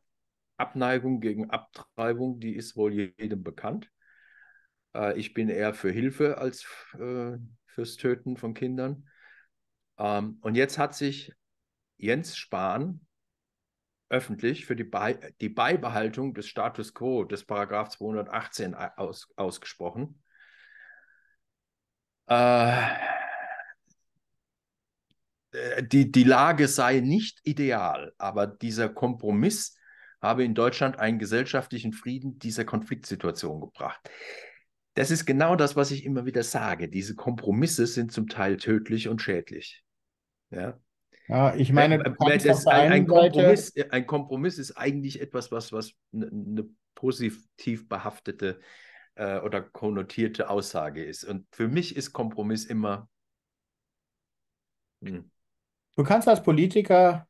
Abneigung gegen Abtreibung, die ist wohl jedem bekannt. Äh, ich bin eher für Hilfe als äh, fürs Töten von Kindern. Ähm, und jetzt hat sich Jens Spahn öffentlich für die, Be die Beibehaltung des Status quo des Paragraph 218 äh, aus ausgesprochen. Äh, äh, die, die Lage sei nicht ideal, aber dieser Kompromiss habe in Deutschland einen gesellschaftlichen Frieden dieser Konfliktsituation gebracht. Das ist genau das, was ich immer wieder sage. Diese Kompromisse sind zum Teil tödlich und schädlich. Ja? Ja, ich meine, du kannst das ein, ein, Kompromiss, ein Kompromiss ist eigentlich etwas, was, was eine ne positiv behaftete äh, oder konnotierte Aussage ist. Und für mich ist Kompromiss immer. Hm. Du kannst als Politiker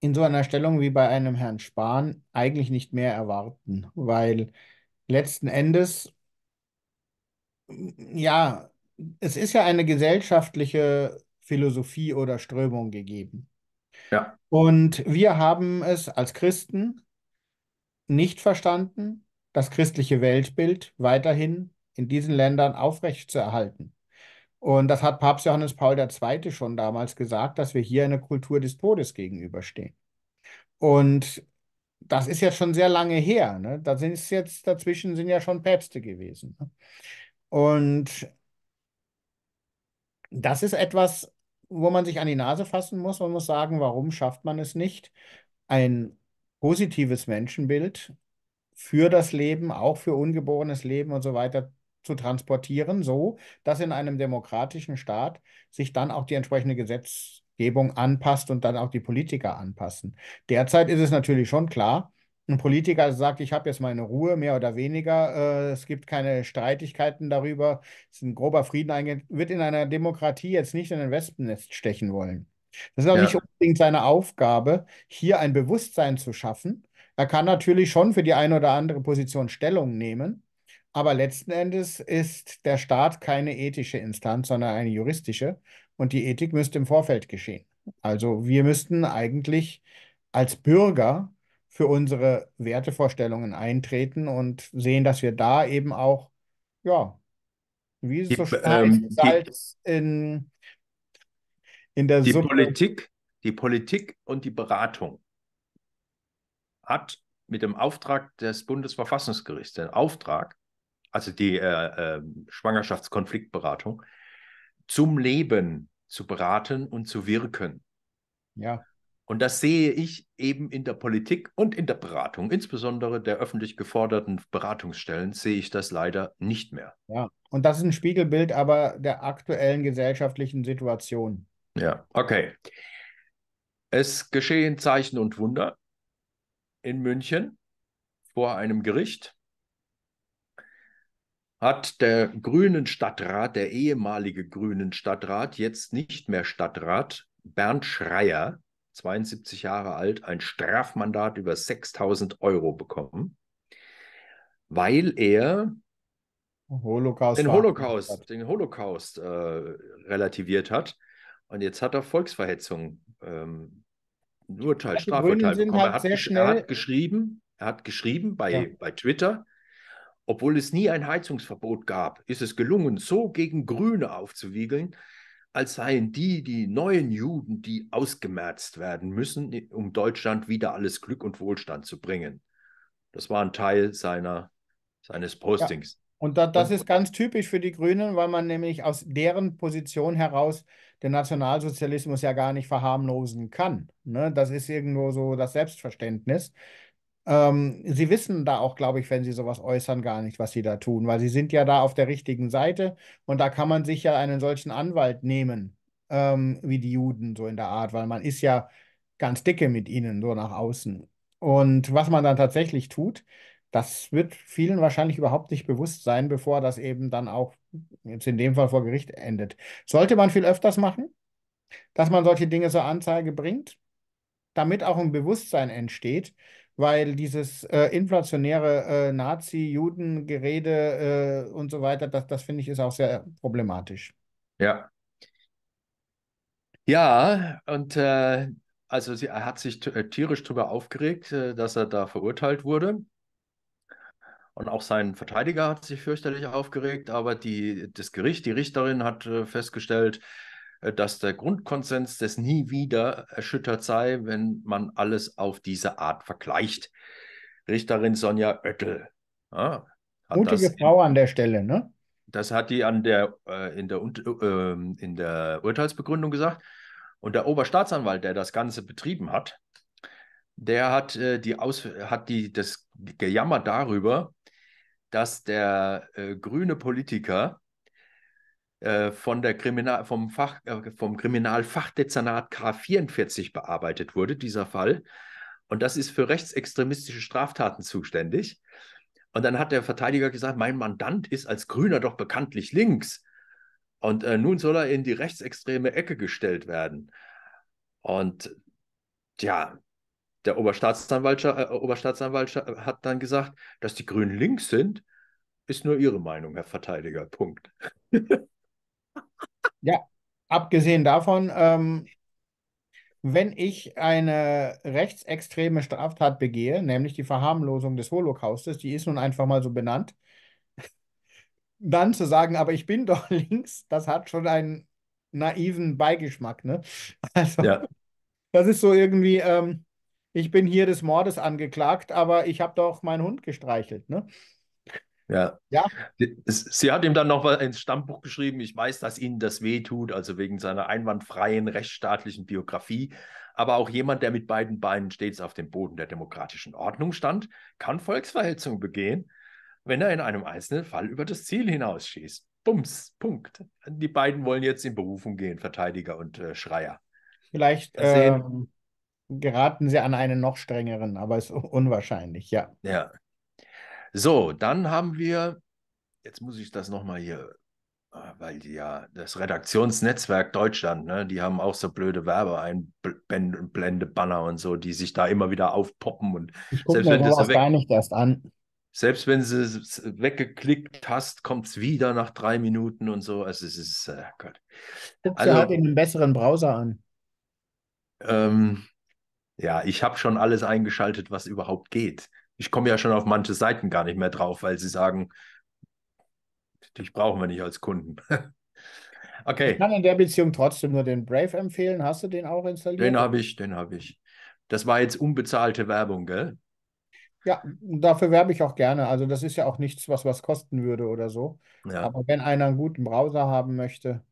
in so einer Stellung wie bei einem Herrn Spahn eigentlich nicht mehr erwarten, weil letzten Endes, hm, ja, es ist ja eine gesellschaftliche Philosophie oder Strömung gegeben. Ja. Und wir haben es als Christen nicht verstanden, das christliche Weltbild weiterhin in diesen Ländern aufrechtzuerhalten. Und das hat Papst Johannes Paul II. schon damals gesagt, dass wir hier einer Kultur des Todes gegenüberstehen. Und das ist ja schon sehr lange her. Ne? Da sind es jetzt, dazwischen sind ja schon Päpste gewesen. Ne? Und das ist etwas, wo man sich an die Nase fassen muss. und muss sagen, warum schafft man es nicht, ein positives Menschenbild für das Leben, auch für ungeborenes Leben und so weiter zu transportieren, so dass in einem demokratischen Staat sich dann auch die entsprechende Gesetzgebung anpasst und dann auch die Politiker anpassen. Derzeit ist es natürlich schon klar, ein Politiker sagt, ich habe jetzt meine Ruhe, mehr oder weniger, äh, es gibt keine Streitigkeiten darüber, es ist ein grober Frieden eingegangen, wird in einer Demokratie jetzt nicht in ein Wespennest stechen wollen. Das ist auch ja. nicht unbedingt seine Aufgabe, hier ein Bewusstsein zu schaffen. Er kann natürlich schon für die eine oder andere Position Stellung nehmen, aber letzten Endes ist der Staat keine ethische Instanz, sondern eine juristische und die Ethik müsste im Vorfeld geschehen. Also wir müssten eigentlich als Bürger für unsere Wertevorstellungen eintreten und sehen, dass wir da eben auch, ja, wie es so ähm, Salz in, in der die Politik, die Politik und die Beratung hat mit dem Auftrag des Bundesverfassungsgerichts, den Auftrag, also die äh, äh, Schwangerschaftskonfliktberatung, zum Leben zu beraten und zu wirken. Ja. Und das sehe ich eben in der Politik und in der Beratung, insbesondere der öffentlich geforderten Beratungsstellen, sehe ich das leider nicht mehr. Ja, und das ist ein Spiegelbild aber der aktuellen gesellschaftlichen Situation. Ja, okay. Es geschehen Zeichen und Wunder in München vor einem Gericht. Hat der grünen Stadtrat, der ehemalige grünen Stadtrat, jetzt nicht mehr Stadtrat, Bernd Schreier, 72 Jahre alt, ein Strafmandat über 6000 Euro bekommen, weil er Holocaust den Holocaust, hat. den Holocaust äh, relativiert hat. Und jetzt hat er Volksverhetzung ähm, Urteil, ja, Strafurteil bekommen. Halt er, hat gesch- er, hat geschrieben, er hat geschrieben bei, ja. bei Twitter, obwohl es nie ein Heizungsverbot gab, ist es gelungen, so gegen Grüne aufzuwiegeln, als seien die die neuen Juden, die ausgemerzt werden müssen, um Deutschland wieder alles Glück und Wohlstand zu bringen. Das war ein Teil seiner, seines Postings. Ja. Und da, das ist ganz typisch für die Grünen, weil man nämlich aus deren Position heraus den Nationalsozialismus ja gar nicht verharmlosen kann. Ne? Das ist irgendwo so das Selbstverständnis. Ähm, sie wissen da auch, glaube ich, wenn sie sowas äußern, gar nicht, was sie da tun, weil sie sind ja da auf der richtigen Seite und da kann man sich ja einen solchen Anwalt nehmen, ähm, wie die Juden so in der Art, weil man ist ja ganz dicke mit ihnen so nach außen. Und was man dann tatsächlich tut, das wird vielen wahrscheinlich überhaupt nicht bewusst sein, bevor das eben dann auch jetzt in dem Fall vor Gericht endet. Sollte man viel öfters machen, dass man solche Dinge zur Anzeige bringt, damit auch ein Bewusstsein entsteht, weil dieses äh, inflationäre äh, Nazi-Juden-Gerede äh, und so weiter, das, das finde ich ist auch sehr problematisch. Ja. Ja, und äh, also sie, er hat sich äh, tierisch darüber aufgeregt, äh, dass er da verurteilt wurde. Und auch sein Verteidiger hat sich fürchterlich aufgeregt, aber die, das Gericht, die Richterin hat festgestellt, äh, dass der Grundkonsens des nie wieder erschüttert sei, wenn man alles auf diese Art vergleicht. Richterin Sonja Oettel. Ja, Mutige Frau an der Stelle, ne? Das hat die an der, äh, in, der äh, ähm, in der Urteilsbegründung gesagt. Und der Oberstaatsanwalt, der das Ganze betrieben hat, der hat, äh, die Aus hat die, das gejammert darüber, dass der äh, grüne Politiker äh, von der Kriminal, vom, Fach, äh, vom Kriminalfachdezernat K44 bearbeitet wurde, dieser Fall. Und das ist für rechtsextremistische Straftaten zuständig. Und dann hat der Verteidiger gesagt, mein Mandant ist als Grüner doch bekanntlich links. Und äh, nun soll er in die rechtsextreme Ecke gestellt werden. Und ja, der Oberstaatsanwalt, äh, Oberstaatsanwalt äh, hat dann gesagt, dass die Grünen links sind, ist nur ihre Meinung, Herr Verteidiger. Punkt. Ja, abgesehen davon, ähm, wenn ich eine rechtsextreme Straftat begehe, nämlich die Verharmlosung des Holocaustes, die ist nun einfach mal so benannt, dann zu sagen, aber ich bin doch links, das hat schon einen naiven Beigeschmack. Ne? Also, ja. das ist so irgendwie, ähm, ich bin hier des Mordes angeklagt, aber ich habe doch meinen Hund gestreichelt. Ne? Ja. ja. Sie hat ihm dann noch ins Stammbuch geschrieben, ich weiß, dass Ihnen das wehtut, also wegen seiner einwandfreien, rechtsstaatlichen Biografie. Aber auch jemand, der mit beiden Beinen stets auf dem Boden der demokratischen Ordnung stand, kann Volksverhetzung begehen, wenn er in einem einzelnen Fall über das Ziel hinausschießt. Bums, Punkt. Die beiden wollen jetzt in Berufung gehen, Verteidiger und äh, Schreier. Vielleicht äh, geraten sie an einen noch strengeren, aber es ist unwahrscheinlich, ja. Ja. So, dann haben wir, jetzt muss ich das nochmal hier, ah, weil die ja das Redaktionsnetzwerk Deutschland, ne, die haben auch so blöde Werbeeinblende-Banner und so, die sich da immer wieder aufpoppen und selbst wenn das weg, gar nicht erst an. Selbst wenn du es weggeklickt hast, kommt es wieder nach drei Minuten und so. Also es ist, äh, Gott. Guckst also, du halt in einem besseren Browser an. Ähm, ja, ich habe schon alles eingeschaltet, was überhaupt geht ich komme ja schon auf manche Seiten gar nicht mehr drauf, weil sie sagen, dich brauchen wir nicht als Kunden. okay. Ich kann in der Beziehung trotzdem nur den Brave empfehlen. Hast du den auch installiert? Den habe ich, den habe ich. Das war jetzt unbezahlte Werbung, gell? Ja, dafür werbe ich auch gerne. Also das ist ja auch nichts, was was kosten würde oder so. Ja. Aber wenn einer einen guten Browser haben möchte,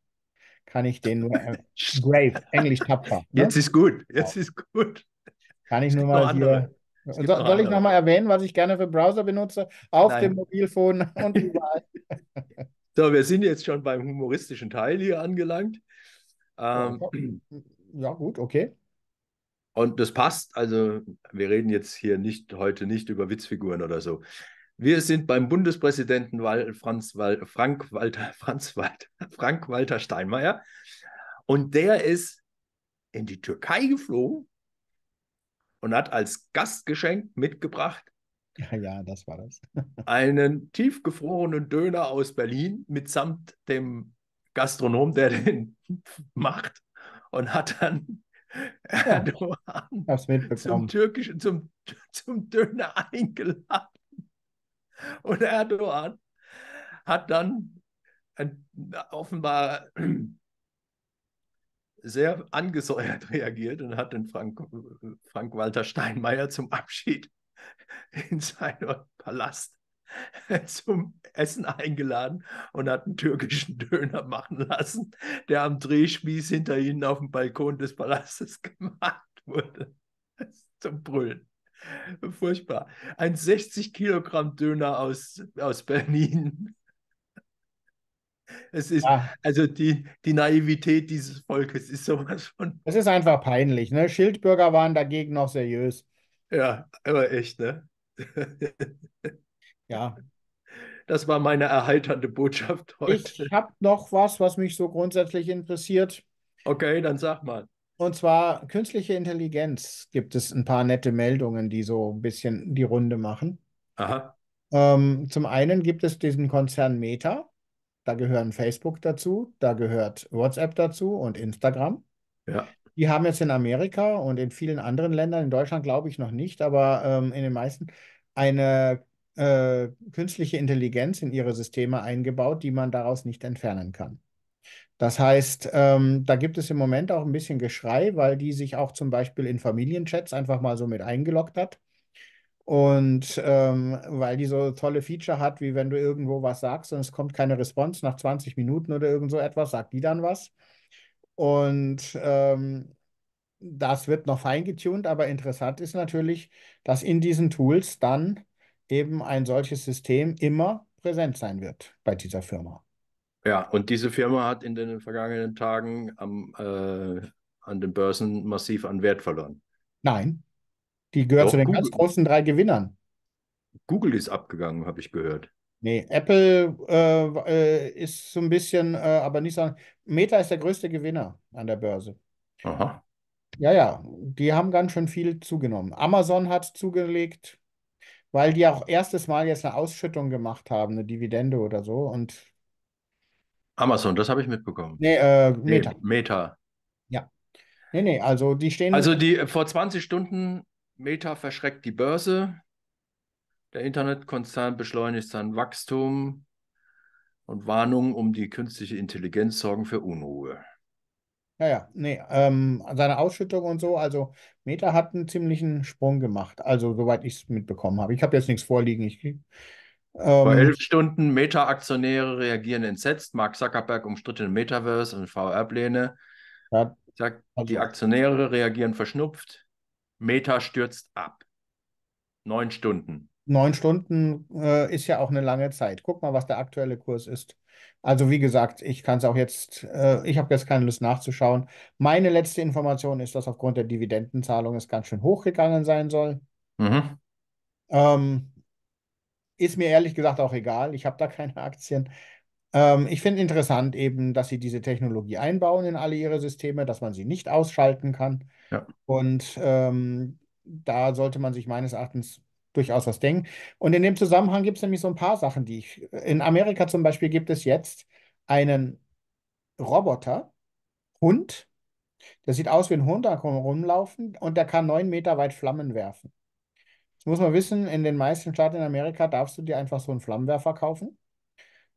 kann ich den nur äh, Brave, Englisch tapfer. Ne? Jetzt ist gut, jetzt ja. ist gut. Kann ich nur mal hier soll, soll ich nochmal erwähnen, was ich gerne für Browser benutze? Auf Nein. dem Mobilfon und überall. so, wir sind jetzt schon beim humoristischen Teil hier angelangt. Ähm, ja, gut, okay. Und das passt. Also, wir reden jetzt hier nicht heute nicht über Witzfiguren oder so. Wir sind beim Bundespräsidenten Wal Franz Wal Frank Walter Franz Walter Frank Walter Steinmeier und der ist in die Türkei geflogen und hat als Gastgeschenk mitgebracht. Ja, ja, das war das. einen tiefgefrorenen Döner aus Berlin mitsamt dem Gastronom, der den macht und hat dann Erdogan zum türkischen, zum, zum Döner eingeladen. Und Erdogan hat dann offenbar sehr angesäuert reagiert und hat den Frank, äh, Frank-Walter Steinmeier zum Abschied in seinem Palast zum Essen eingeladen und hat einen türkischen Döner machen lassen, der am Drehspieß hinter ihnen auf dem Balkon des Palastes gemacht wurde. Zum Brüllen. Furchtbar. Ein 60 Kilogramm Döner aus, aus Berlin es ist, ja. also die, die Naivität dieses Volkes ist sowas von. Es ist einfach peinlich, ne? Schildbürger waren dagegen noch seriös. Ja, aber echt, ne? ja. Das war meine erheiternde Botschaft heute. Ich habe noch was, was mich so grundsätzlich interessiert. Okay, dann sag mal. Und zwar künstliche Intelligenz gibt es ein paar nette Meldungen, die so ein bisschen die Runde machen. Aha. Ähm, zum einen gibt es diesen Konzern Meta. Da gehören Facebook dazu, da gehört WhatsApp dazu und Instagram. Ja. Die haben jetzt in Amerika und in vielen anderen Ländern, in Deutschland glaube ich noch nicht, aber ähm, in den meisten, eine äh, künstliche Intelligenz in ihre Systeme eingebaut, die man daraus nicht entfernen kann. Das heißt, ähm, da gibt es im Moment auch ein bisschen Geschrei, weil die sich auch zum Beispiel in Familienchats einfach mal so mit eingeloggt hat und ähm, weil die so tolle Feature hat, wie wenn du irgendwo was sagst und es kommt keine Response nach 20 Minuten oder irgend so etwas, sagt die dann was. Und ähm, das wird noch feingetuned, aber interessant ist natürlich, dass in diesen Tools dann eben ein solches System immer präsent sein wird bei dieser Firma. Ja, und diese Firma hat in den vergangenen Tagen am, äh, an den Börsen massiv an Wert verloren. Nein, die gehört Doch, zu den Google. ganz großen drei Gewinnern. Google ist abgegangen, habe ich gehört. Nee, Apple äh, äh ist so ein bisschen, äh, aber nicht sagen. Meta ist der größte Gewinner an der Börse. Aha. Ja, ja, die haben ganz schön viel zugenommen. Amazon hat zugelegt, weil die auch erstes Mal jetzt eine Ausschüttung gemacht haben, eine Dividende oder so. Und Amazon, das habe ich mitbekommen. Nee, äh, Meta. Nee, Meta. Ja. Nee, nee, also die stehen. Also die vor 20 Stunden Meta verschreckt die Börse. Der Internetkonzern beschleunigt sein Wachstum. Und Warnungen um die künstliche Intelligenz sorgen für Unruhe. Ja, ja, nee, ähm, seine Ausschüttung und so, also Meta hat einen ziemlichen Sprung gemacht, also soweit ich es mitbekommen habe. Ich habe jetzt nichts vorliegen. Ich, ähm, Vor elf Stunden Meta-Aktionäre reagieren entsetzt. Mark Zuckerberg umstrittene Metaverse und VR-Pläne. Ja, also, die Aktionäre reagieren verschnupft. Meta stürzt ab. Neun Stunden. Neun Stunden äh, ist ja auch eine lange Zeit. Guck mal, was der aktuelle Kurs ist. Also wie gesagt, ich kann es auch jetzt, äh, ich habe jetzt keine Lust nachzuschauen. Meine letzte Information ist, dass aufgrund der Dividendenzahlung es ganz schön hochgegangen sein soll. Mhm. Ähm, ist mir ehrlich gesagt auch egal. Ich habe da keine Aktien. Ähm, ich finde interessant eben, dass sie diese Technologie einbauen in alle ihre Systeme, dass man sie nicht ausschalten kann. Ja. Und ähm, da sollte man sich meines Erachtens durchaus was denken. Und in dem Zusammenhang gibt es nämlich so ein paar Sachen, die ich. In Amerika zum Beispiel gibt es jetzt einen Roboter, Hund, der sieht aus wie ein Hund, da kann man rumlaufen und der kann neun Meter weit Flammen werfen. Jetzt muss man wissen, in den meisten Staaten in Amerika darfst du dir einfach so einen Flammenwerfer kaufen.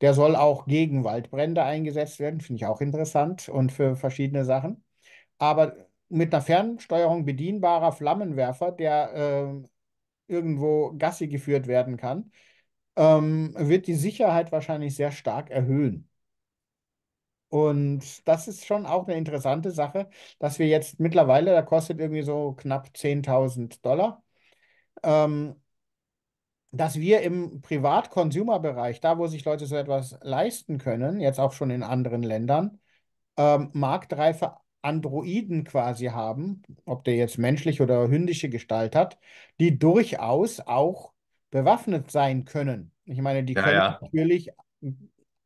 Der soll auch gegen Waldbrände eingesetzt werden, finde ich auch interessant und für verschiedene Sachen. Aber mit einer Fernsteuerung bedienbarer Flammenwerfer, der äh, irgendwo Gassi geführt werden kann, ähm, wird die Sicherheit wahrscheinlich sehr stark erhöhen. Und das ist schon auch eine interessante Sache, dass wir jetzt mittlerweile, da kostet irgendwie so knapp 10.000 Dollar, ähm, dass wir im Privat-Consumer-Bereich, da wo sich Leute so etwas leisten können, jetzt auch schon in anderen Ländern, ähm, marktreife Androiden quasi haben, ob der jetzt menschliche oder hündische Gestalt hat, die durchaus auch bewaffnet sein können. Ich meine, die ja, können ja. natürlich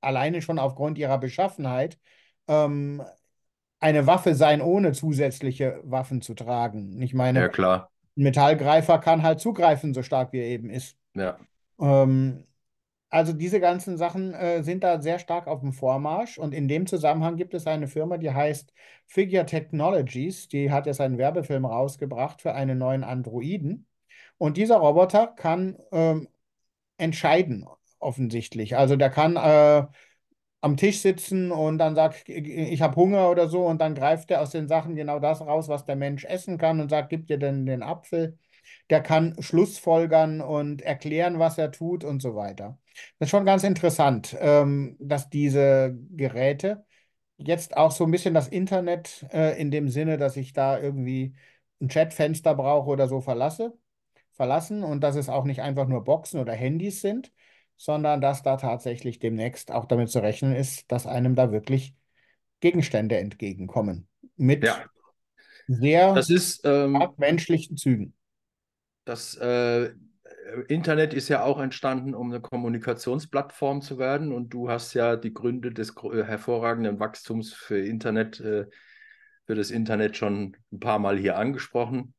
alleine schon aufgrund ihrer Beschaffenheit ähm, eine Waffe sein, ohne zusätzliche Waffen zu tragen. Ich meine, ja, klar. ein Metallgreifer kann halt zugreifen, so stark wie er eben ist. Ja. Ähm, also diese ganzen Sachen äh, sind da sehr stark auf dem Vormarsch und in dem Zusammenhang gibt es eine Firma, die heißt Figure Technologies, die hat jetzt einen Werbefilm rausgebracht für einen neuen Androiden und dieser Roboter kann ähm, entscheiden offensichtlich. Also der kann äh, am Tisch sitzen und dann sagt, ich habe Hunger oder so und dann greift er aus den Sachen genau das raus, was der Mensch essen kann und sagt, gib dir denn den Apfel der kann Schlussfolgern und erklären, was er tut und so weiter. Das ist schon ganz interessant, ähm, dass diese Geräte jetzt auch so ein bisschen das Internet äh, in dem Sinne, dass ich da irgendwie ein Chatfenster brauche oder so verlasse, verlassen und dass es auch nicht einfach nur Boxen oder Handys sind, sondern dass da tatsächlich demnächst auch damit zu rechnen ist, dass einem da wirklich Gegenstände entgegenkommen. Mit ja. sehr ist, ähm, menschlichen Zügen. Das äh, Internet ist ja auch entstanden, um eine Kommunikationsplattform zu werden. Und du hast ja die Gründe des äh, hervorragenden Wachstums für Internet, äh, für das Internet schon ein paar Mal hier angesprochen.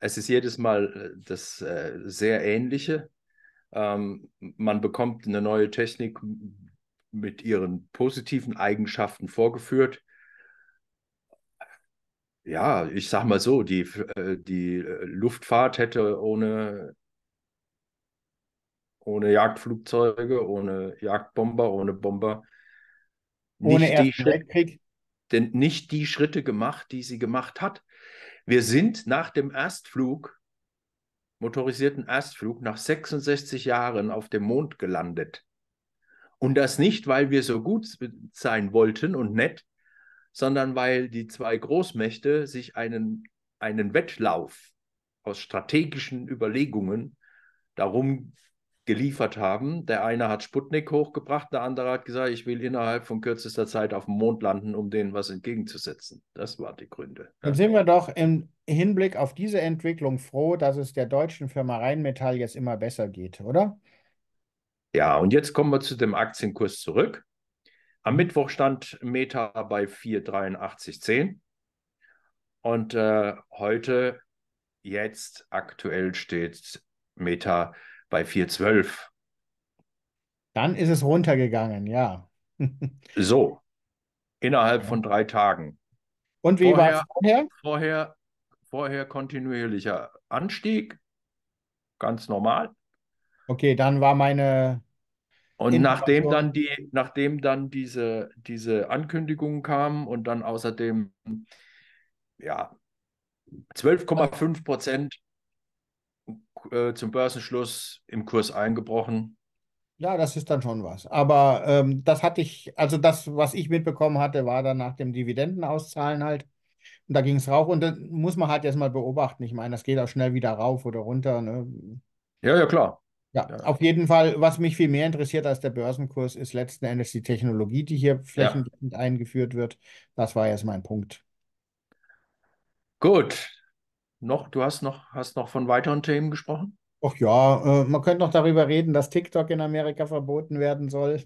Es ist jedes Mal äh, das äh, sehr ähnliche. Ähm, man bekommt eine neue Technik mit ihren positiven Eigenschaften vorgeführt ja, ich sag mal so, die, äh, die äh, Luftfahrt hätte ohne, ohne Jagdflugzeuge, ohne Jagdbomber, ohne Bomber ohne nicht, die Schritt, denn nicht die Schritte gemacht, die sie gemacht hat. Wir sind nach dem Erstflug, motorisierten Erstflug, nach 66 Jahren auf dem Mond gelandet. Und das nicht, weil wir so gut äh, sein wollten und nett, sondern weil die zwei Großmächte sich einen, einen Wettlauf aus strategischen Überlegungen darum geliefert haben. Der eine hat Sputnik hochgebracht, der andere hat gesagt, ich will innerhalb von kürzester Zeit auf dem Mond landen, um denen was entgegenzusetzen. Das waren die Gründe. Dann sind wir doch im Hinblick auf diese Entwicklung froh, dass es der deutschen Firma Rheinmetall jetzt immer besser geht, oder? Ja, und jetzt kommen wir zu dem Aktienkurs zurück. Am Mittwoch stand Meta bei 4,8310 und äh, heute, jetzt aktuell steht Meta bei 412. Dann ist es runtergegangen, ja. so, innerhalb von drei Tagen. Und wie war es vorher? Vorher, vorher kontinuierlicher Anstieg, ganz normal. Okay, dann war meine und nachdem dann die, nachdem dann diese, diese Ankündigungen kamen und dann außerdem ja 12,5 Prozent äh, zum Börsenschluss im Kurs eingebrochen. Ja, das ist dann schon was. Aber ähm, das hatte ich, also das, was ich mitbekommen hatte, war dann nach dem Dividendenauszahlen halt. Und da ging es rauf und das muss man halt erstmal beobachten. Ich meine, das geht auch schnell wieder rauf oder runter. Ne? Ja, ja, klar. Ja, auf jeden Fall. Was mich viel mehr interessiert als der Börsenkurs, ist letzten Endes die Technologie, die hier flächendeckend ja. eingeführt wird. Das war jetzt mein Punkt. Gut. Noch, du hast noch, hast noch von weiteren Themen gesprochen? Ach ja, äh, man könnte noch darüber reden, dass TikTok in Amerika verboten werden soll.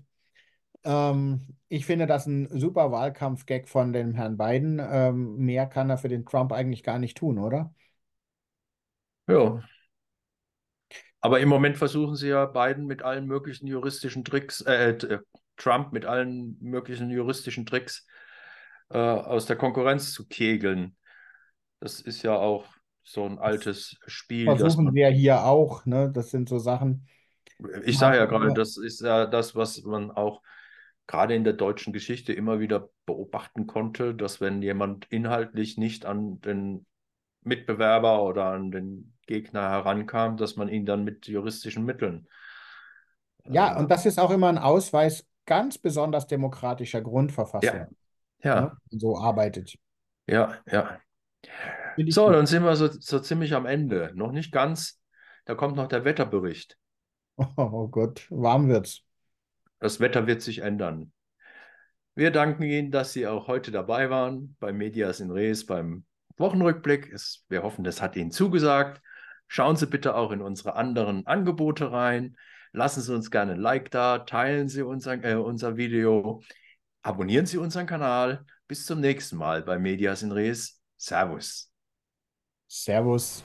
Ähm, ich finde das ein super Wahlkampf-Gag von dem Herrn Biden. Ähm, mehr kann er für den Trump eigentlich gar nicht tun, oder? Ja, aber im Moment versuchen sie ja Biden mit allen möglichen juristischen Tricks, äh, äh, Trump mit allen möglichen juristischen Tricks äh, aus der Konkurrenz zu kegeln. Das ist ja auch so ein altes Spiel. Versuchen man, wir hier auch, ne? Das sind so Sachen. Ich sage ja gerade, das ist ja das, was man auch gerade in der deutschen Geschichte immer wieder beobachten konnte, dass wenn jemand inhaltlich nicht an den Mitbewerber oder an den Gegner herankam, dass man ihn dann mit juristischen Mitteln. Äh, ja, und das ist auch immer ein Ausweis ganz besonders demokratischer Grundverfassung. Ja. ja. Ne? So arbeitet. Ja, ja. So, dann sind wir so, so ziemlich am Ende. Noch nicht ganz. Da kommt noch der Wetterbericht. Oh Gott, warm wird's. Das Wetter wird sich ändern. Wir danken Ihnen, dass Sie auch heute dabei waren beim Medias in Res, beim Wochenrückblick. Es, wir hoffen, das hat Ihnen zugesagt. Schauen Sie bitte auch in unsere anderen Angebote rein. Lassen Sie uns gerne ein Like da, teilen Sie unseren, äh, unser Video, abonnieren Sie unseren Kanal. Bis zum nächsten Mal bei Medias in Res. Servus. Servus.